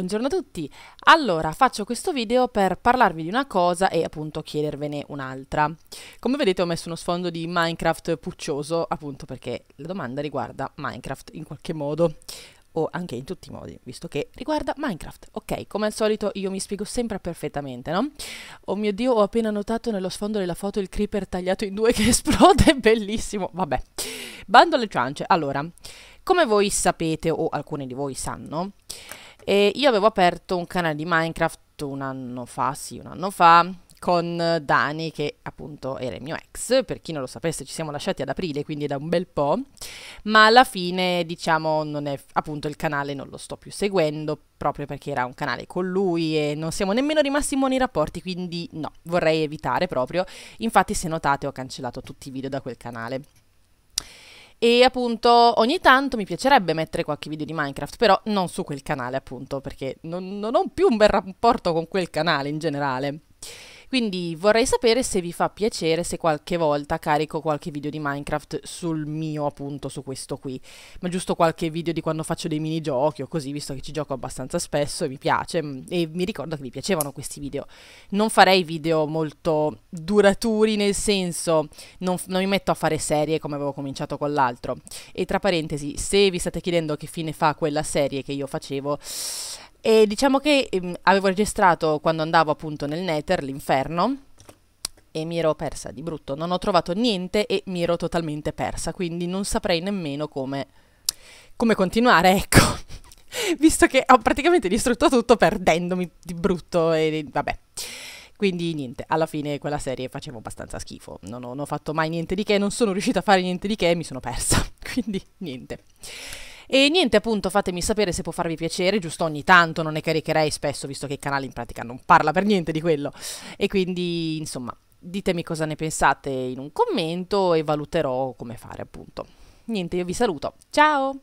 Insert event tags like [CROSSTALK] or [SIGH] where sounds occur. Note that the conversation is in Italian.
Buongiorno a tutti! Allora, faccio questo video per parlarvi di una cosa e appunto chiedervene un'altra. Come vedete ho messo uno sfondo di Minecraft puccioso, appunto perché la domanda riguarda Minecraft in qualche modo o anche in tutti i modi, visto che riguarda Minecraft. Ok, come al solito io mi spiego sempre perfettamente, no? Oh mio Dio, ho appena notato nello sfondo della foto il creeper tagliato in due [LAUGHS] che esplode, bellissimo, vabbè. Bando alle ciance, allora, come voi sapete o alcuni di voi sanno, e io avevo aperto un canale di Minecraft un anno fa, sì, un anno fa, con Dani, che appunto era il mio ex, per chi non lo sapesse ci siamo lasciati ad aprile, quindi da un bel po', ma alla fine diciamo non è, appunto il canale non lo sto più seguendo, proprio perché era un canale con lui e non siamo nemmeno rimasti in buoni rapporti, quindi no, vorrei evitare proprio, infatti se notate ho cancellato tutti i video da quel canale. E appunto ogni tanto mi piacerebbe mettere qualche video di Minecraft, però non su quel canale appunto, perché non, non ho più un bel rapporto con quel canale in generale. Quindi vorrei sapere se vi fa piacere se qualche volta carico qualche video di Minecraft sul mio appunto, su questo qui, ma giusto qualche video di quando faccio dei minigiochi o così, visto che ci gioco abbastanza spesso e mi piace mm, e mi ricordo che vi piacevano questi video. Non farei video molto duraturi nel senso non, non mi metto a fare serie come avevo cominciato con l'altro. E tra parentesi, se vi state chiedendo che fine fa quella serie che io facevo, e diciamo che ehm, avevo registrato quando andavo appunto nel Nether, l'inferno, e mi ero persa di brutto. Non ho trovato niente e mi ero totalmente persa, quindi non saprei nemmeno come, come continuare, ecco. [LAUGHS] Visto che ho praticamente distrutto tutto perdendomi di brutto e vabbè. Quindi niente, alla fine quella serie facevo abbastanza schifo, non ho, non ho fatto mai niente di che, non sono riuscita a fare niente di che e mi sono persa, [LAUGHS] quindi niente. E niente, appunto, fatemi sapere se può farvi piacere, giusto ogni tanto, non ne caricherei spesso, visto che il canale in pratica non parla per niente di quello. E quindi, insomma, ditemi cosa ne pensate in un commento e valuterò come fare, appunto. Niente, io vi saluto. Ciao!